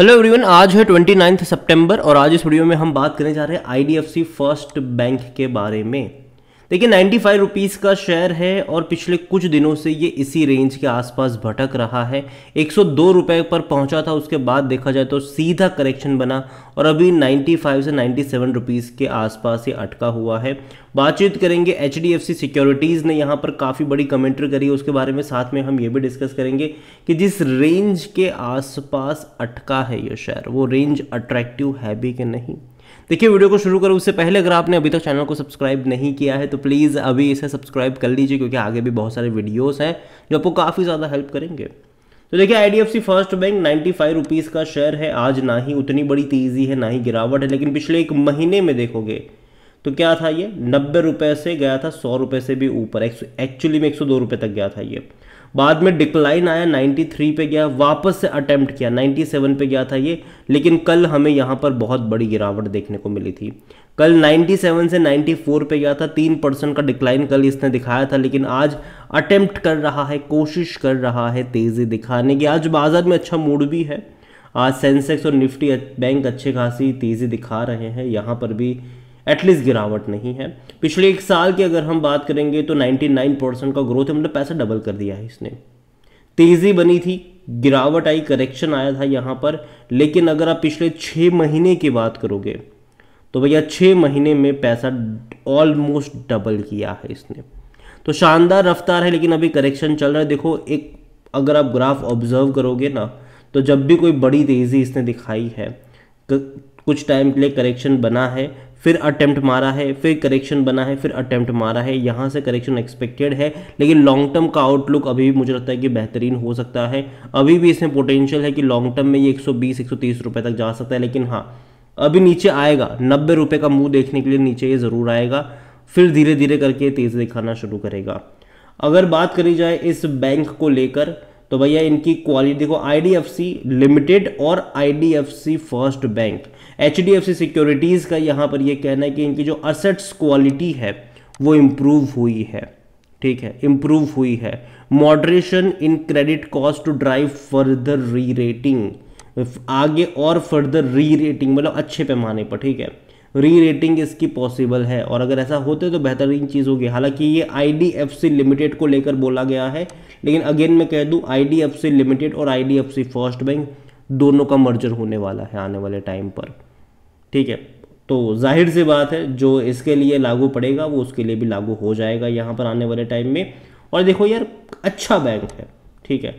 hello everyone आज है twenty ninth September और आज इस वीडियो में हम बात करने जा रहे हैं आईडीएफसी फर्स्ट बैंक के बारे में देखिए नाइन्टी फाइव रुपीज़ का शेयर है और पिछले कुछ दिनों से ये इसी रेंज के आसपास भटक रहा है एक सौ दो रुपये पर पहुंचा था उसके बाद देखा जाए तो सीधा करेक्शन बना और अभी नाइन्टी फाइव से नाइन्टी सेवन रुपीज़ के आसपास ये अटका हुआ है बातचीत करेंगे H D F C securities ने यहाँ पर काफ़ी बड़ी कमेंट्री करी है उसके बारे में साथ में हम ये भी डिस्कस करेंगे कि जिस रेंज के आसपास अटका है ये शेयर वो रेंज अट्रैक्टिव है भी कि नहीं देखिए वीडियो को शुरू करो उससे पहले अगर आपने अभी तक चैनल को सब्सक्राइब नहीं किया है तो प्लीज़ अभी इसे सब्सक्राइब कर लीजिए क्योंकि आगे भी बहुत सारे वीडियोज़ हैं जो आपको काफ़ी ज़्यादा हेल्प करेंगे तो देखिए IDFC first bank ninety five rupees का शेयर है आज ना ही उतनी बड़ी तेज़ी है ना ही गिरावट है लेकिन पिछले एक महीने में देखोगे तो क्या था ये नब्बे रुपए से गया था सौ रुपये से भी ऊपर एक्चुअली में एक सौ दो रुपये तक गया था ये बाद में डिक्लाइन आया 93 पे गया वापस से अटेम्प्ट किया 97 पे गया था ये लेकिन कल हमें यहाँ पर बहुत बड़ी गिरावट देखने को मिली थी कल 97 से 94 पे गया था तीन परसेंट का डिक्लाइन कल इसने दिखाया था लेकिन आज अटेम्प्ट कर रहा है कोशिश कर रहा है तेज़ी दिखाने की आज बाज़ार में अच्छा मूड भी है आज सेंसेक्स और निफ्टी बैंक अच्छे खासी तेज़ी दिखा रहे हैं यहाँ पर भी एटलीस्ट गिरावट नहीं है पिछले एक साल की अगर हम बात करेंगे तो 99 परसेंट का ग्रोथ है मतलब पैसा डबल कर दिया है इसने तेज़ी बनी थी गिरावट आई करेक्शन आया था यहाँ पर लेकिन अगर आप पिछले छह महीने की बात करोगे तो भैया छः महीने में पैसा ऑलमोस्ट डबल किया है इसने तो शानदार रफ्तार है लेकिन अभी करेक्शन चल रहा है देखो एक अगर आप ग्राफ ऑब्जर्व करोगे ना तो जब भी कोई बड़ी तेज़ी इसने दिखाई है कुछ टाइम के लिए करेक्शन बना है फिर अटेम्प्ट मारा है फिर करेक्शन बना है फिर अटेम्प्ट मारा है यहाँ से करेक्शन एक्सपेक्टेड है लेकिन लॉन्ग टर्म का आउटलुक अभी भी मुझे लगता है कि बेहतरीन हो सकता है अभी भी इसमें पोटेंशियल है कि लॉन्ग टर्म में ये 120 130 रुपए तक जा सकता है लेकिन हाँ अभी नीचे आएगा नब्बे रुपये का मुंह देखने के लिए नीचे ये ज़रूर आएगा फिर धीरे धीरे करके तेज़ दिखाना शुरू करेगा अगर बात करी जाए इस बैंक को लेकर तो भैया इनकी क्वालिटी देखो आई लिमिटेड और I first bank H D F C securities का यहाँ पर ये यह कहना है कि इनकी जो असेट्स क्वालिटी है वो इम्प्रूव हुई है ठीक है इम्प्रूव हुई है moderation in credit cost to drive further re rating आगे और फर्दर री रेटिंग मतलब अच्छे पैमाने पर ठीक है री रेटिंग इसकी पॉसिबल है और अगर ऐसा होते तो बेहतरीन चीज़ होगी हालांकि ये आईडीएफसी लिमिटेड को लेकर बोला गया है लेकिन अगेन मैं कह दूं आईडीएफसी लिमिटेड और आईडीएफसी फर्स्ट बैंक दोनों का मर्जर होने वाला है आने वाले टाइम पर ठीक है तो जाहिर सी बात है जो इसके लिए लागू पड़ेगा वो उसके लिए भी लागू हो जाएगा यहाँ पर आने वाले टाइम में और देखो यार अच्छा बैंक है ठीक है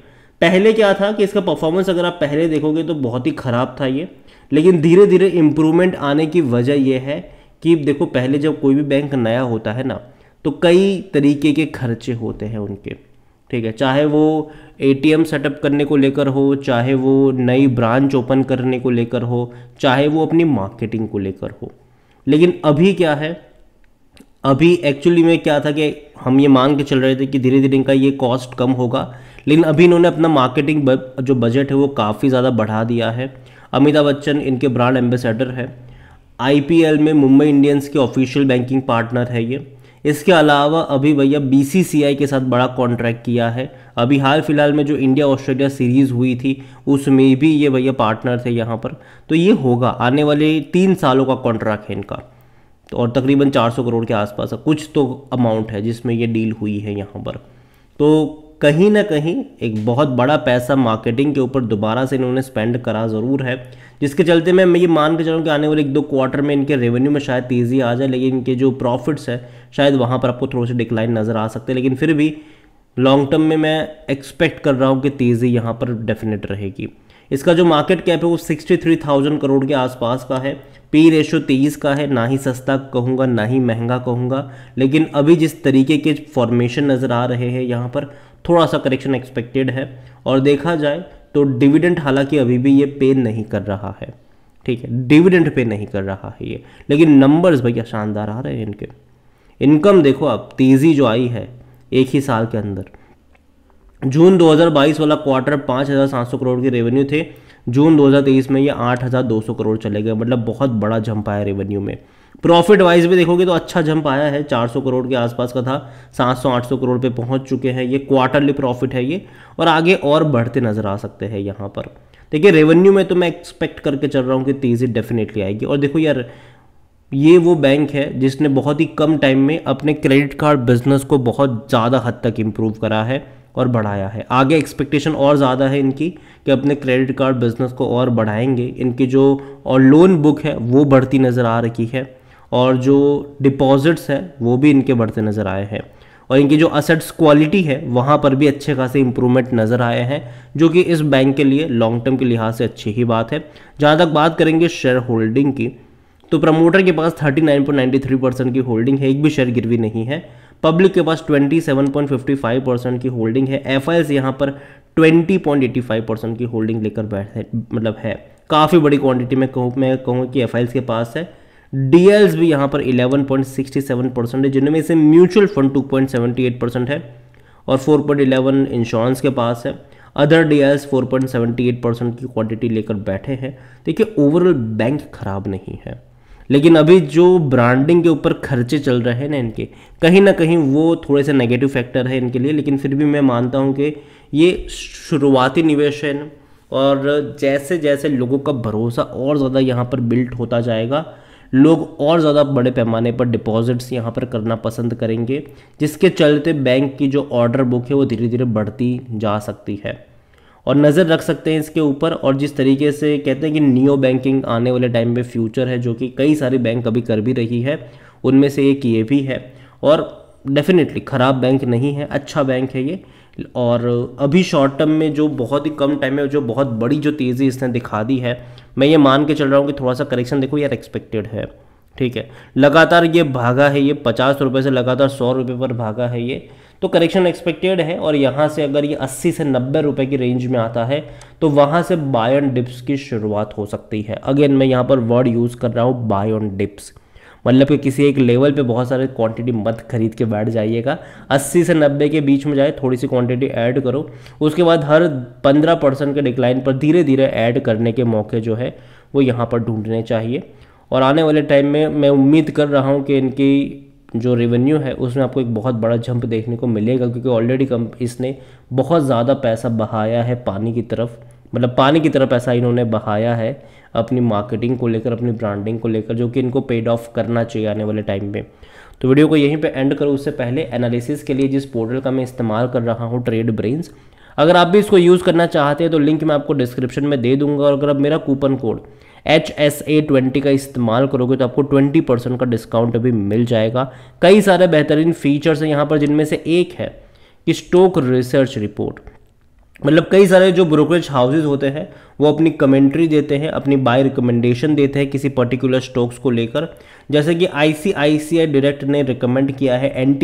पहले क्या था कि इसका परफॉर्मेंस अगर आप पहले देखोगे तो बहुत ही ख़राब था ये लेकिन धीरे धीरे इम्प्रूवमेंट आने की वजह यह है कि देखो पहले जब कोई भी बैंक नया होता है ना तो कई तरीके के खर्चे होते हैं उनके ठीक है चाहे वो एटीएम सेटअप करने को लेकर हो चाहे वो नई ब्रांच ओपन करने को लेकर हो चाहे वो अपनी मार्केटिंग को लेकर हो लेकिन अभी क्या है अभी एक्चुअली में क्या था कि हम ये मांग के चल रहे थे कि धीरे धीरे इनका ये कॉस्ट कम होगा लेकिन अभी इन्होंने अपना मार्केटिंग जो बजट है वो काफ़ी ज़्यादा बढ़ा दिया है अमिताभ बच्चन इनके ब्रांड एम्बेसडर है आई में मुंबई इंडियंस के ऑफिशियल बैंकिंग पार्टनर है ये इसके अलावा अभी भैया बी के साथ बड़ा कॉन्ट्रैक्ट किया है अभी हाल फिलहाल में जो इंडिया ऑस्ट्रेलिया सीरीज़ हुई थी उसमें भी ये भैया पार्टनर थे यहाँ पर तो ये होगा आने वाले तीन सालों का कॉन्ट्रैक्ट है इनका तो और तकरीबन 400 करोड़ के आसपास कुछ तो अमाउंट है जिसमें ये डील हुई है यहाँ पर तो कहीं ना कहीं एक बहुत बड़ा पैसा मार्केटिंग के ऊपर दोबारा से इन्होंने स्पेंड करा ज़रूर है जिसके चलते मैं मैं ये मान के चलूँ कि आने वाले एक दो क्वार्टर में इनके रेवेन्यू में शायद तेज़ी आ जाए लेकिन इनके जो प्रॉफिट्स है शायद वहाँ पर आपको थोड़े से डिक्लाइन नज़र आ सकते हैं लेकिन फिर भी लॉन्ग टर्म में मैं एक्सपेक्ट कर रहा हूँ कि तेज़ी यहाँ पर डेफिनेट रहेगी इसका जो मार्केट कैप है वो सिक्सटी थ्री थाउजेंड करोड़ के आसपास का है पी रेशो तेईस का है ना ही सस्ता कहूँगा ना ही महंगा कहूँगा लेकिन अभी जिस तरीके के फॉर्मेशन नज़र आ रहे हैं यहाँ पर थोड़ा सा करेक्शन एक्सपेक्टेड है और देखा जाए तो डिविडेंड हालांकि अभी भी ये पे नहीं कर रहा है ठीक है डिविडेंड पे नहीं कर रहा है ये लेकिन नंबर्स भैया शानदार आ रहे हैं इनके इनकम देखो आप तेज़ी जो आई है एक ही साल के अंदर जून 2022 वाला क्वार्टर 5,700 करोड़ के रेवेन्यू थे जून 2023 में ये 8,200 करोड़ चले गए मतलब बहुत बड़ा जंप आया रेवेन्यू में प्रॉफिट वाइज भी देखोगे तो अच्छा जंप आया है 400 करोड़ के आसपास का था 700-800 करोड़ पे पहुंच चुके हैं ये क्वार्टरली प्रॉफिट है ये और आगे और बढ़ते नजर आ सकते हैं यहाँ पर देखिए रेवेन्यू में तो मैं एक्सपेक्ट करके चल रहा हूँ कि तेज़ी डेफिनेटली आएगी और देखो यार ये वो बैंक है जिसने बहुत ही कम टाइम में अपने क्रेडिट कार्ड बिजनेस को बहुत ज़्यादा हद तक इम्प्रूव करा है और बढ़ाया है आगे एक्सपेक्टेशन और ज़्यादा है इनकी कि अपने क्रेडिट कार्ड बिजनेस को और बढ़ाएंगे इनकी जो और लोन बुक है वो बढ़ती नज़र आ रही है और जो डिपॉजिट्स हैं वो भी इनके बढ़ते नज़र आए हैं और इनकी जो असेट्स क्वालिटी है वहाँ पर भी अच्छे खासे इम्प्रूवमेंट नज़र आए हैं जो कि इस बैंक के लिए लॉन्ग टर्म के लिहाज से अच्छी ही बात है जहाँ तक बात करेंगे शेयर होल्डिंग की तो प्रमोटर के पास 39.93 परसेंट की होल्डिंग है एक भी शेयर गिरवी नहीं है पब्लिक के पास 27.55 परसेंट की होल्डिंग है एफ आई यहाँ पर 20.85 परसेंट की होल्डिंग लेकर बैठे मतलब है काफ़ी बड़ी क्वांटिटी में कहूँ मैं कहूँ कि एफ के पास है डीएल्स भी यहाँ पर 11.67 परसेंट है जिनमें से म्यूचुअल फंड 2.78 परसेंट है और 4.11 इंश्योरेंस के पास है अदर डीएल्स 4.78 परसेंट की क्वांटिटी लेकर बैठे हैं देखिए ओवरऑल बैंक खराब नहीं है लेकिन अभी जो ब्रांडिंग के ऊपर खर्चे चल रहे हैं ना इनके कहीं ना कहीं वो थोड़े से नेगेटिव फैक्टर है इनके लिए लेकिन फिर भी मैं मानता हूँ कि ये शुरुआती निवेश है और जैसे जैसे लोगों का भरोसा और ज़्यादा यहाँ पर बिल्ट होता जाएगा लोग और ज़्यादा बड़े पैमाने पर डिपॉजिट्स यहाँ पर करना पसंद करेंगे जिसके चलते बैंक की जो ऑर्डर बुक है वो धीरे धीरे बढ़ती जा सकती है और नज़र रख सकते हैं इसके ऊपर और जिस तरीके से कहते हैं कि नियो बैंकिंग आने वाले टाइम में फ्यूचर है जो कि कई सारे बैंक अभी कर भी रही है उनमें से एक ये भी है और डेफिनेटली ख़राब बैंक नहीं है अच्छा बैंक है ये और अभी शॉर्ट टर्म में जो बहुत ही कम टाइम में जो बहुत बड़ी जो तेज़ी इसने दिखा दी है मैं ये मान के चल रहा हूँ कि थोड़ा सा करेक्शन देखो यार एक्सपेक्टेड है ठीक है लगातार ये भागा है ये पचास रुपये से लगातार सौ रुपये पर भागा है ये तो करेक्शन एक्सपेक्टेड है और यहाँ से अगर ये अस्सी से नब्बे रुपये की रेंज में आता है तो वहाँ से बाय ऑन डिप्स की शुरुआत हो सकती है अगेन मैं यहाँ पर वर्ड यूज़ कर रहा हूँ बाय ऑन डिप्स मतलब कि किसी एक लेवल पे बहुत सारे क्वांटिटी मत खरीद के बैठ जाइएगा 80 से 90 के बीच में जाए थोड़ी सी क्वांटिटी ऐड करो उसके बाद हर 15 परसेंट के डिक्लाइन पर धीरे धीरे ऐड करने के मौके जो है वो यहाँ पर ढूंढने चाहिए और आने वाले टाइम में मैं उम्मीद कर रहा हूँ कि इनकी जो रेवेन्यू है उसमें आपको एक बहुत बड़ा जंप देखने को मिलेगा क्योंकि ऑलरेडी कंप इसने बहुत ज़्यादा पैसा बहाया है पानी की तरफ मतलब पानी की तरफ ऐसा इन्होंने बहाया है अपनी मार्केटिंग को लेकर अपनी ब्रांडिंग को लेकर जो कि इनको पेड ऑफ करना चाहिए आने वाले टाइम पे तो वीडियो को यहीं पे एंड करो उससे पहले एनालिसिस के लिए जिस पोर्टल का मैं इस्तेमाल कर रहा हूँ ट्रेड ब्रेन्स अगर आप भी इसको यूज़ करना चाहते हैं तो लिंक मैं आपको डिस्क्रिप्शन में दे दूंगा और अगर आप मेरा coupon code H S A twenty का इस्तेमाल करोगे तो आपको ट्वेंटी परसेंट का डिस्काउंट अभी मिल जाएगा कई सारे बेहतरीन फीचर्स हैं यहाँ पर जिनमें से एक है कि स्टोक रिसर्च रिपोर्ट मतलब कई सारे जो ब्रोकरेज हाउसेज होते हैं वो अपनी कमेंट्री देते हैं अपनी बाय रिकमेंडेशन देते हैं किसी पर्टिकुलर स्टॉक्स को लेकर जैसे कि आई डायरेक्ट ने रिकमेंड किया है एन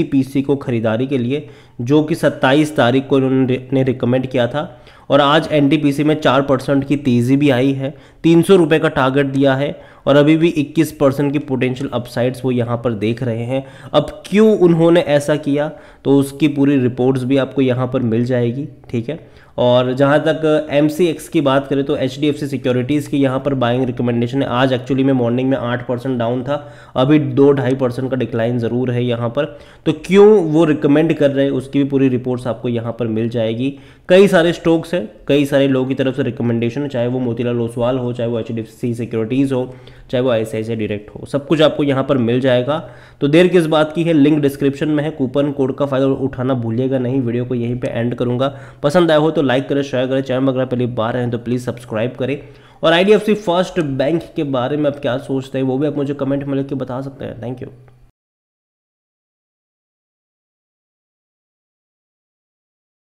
को खरीदारी के लिए जो कि 27 तारीख को उन्होंने रिकमेंड किया था और आज एन में चार परसेंट की तेज़ी भी आई है तीन सौ रुपये का टारगेट दिया है और अभी भी इक्कीस परसेंट की पोटेंशियल अपसाइड्स वो यहाँ पर देख रहे हैं अब क्यों उन्होंने ऐसा किया तो उसकी पूरी रिपोर्ट्स भी आपको यहाँ पर मिल जाएगी ठीक है और जहाँ तक एम की बात करें तो एच सिक्योरिटीज़ की यहाँ पर बाइंग रिकमेंडेशन है आज एक्चुअली में मॉर्निंग में आठ परसेंट डाउन था अभी दो ढाई परसेंट का डिक्लाइन ज़रूर है यहाँ पर तो क्यों वो रिकमेंड कर रहे हैं उसकी भी पूरी रिपोर्ट्स आपको यहाँ पर मिल जाएगी कई सारे स्टॉक्स हैं कई सारे लोगों की तरफ से रिकमेंडेशन चाहे वो मोतीलाल ओसवाल हो चाहे वो एच सिक्योरिटीज़ हो चाहे वो आई डायरेक्ट हो सब कुछ आपको यहाँ पर मिल जाएगा तो देर किस बात की है लिंक डिस्क्रिप्शन में है कूपन कोड का फ़ायदा उठाना भूलिएगा नहीं वीडियो को यहीं पर एंड करूँगा पसंद आया हो तो लाइक करें शेयर करें चैनल वगैरह पहली बार हैं तो प्लीज़ सब्सक्राइब करें और आई फर्स्ट बैंक के बारे में आप क्या सोचते हैं वो भी आप मुझे कमेंट में लिख के बता सकते हैं थैंक यू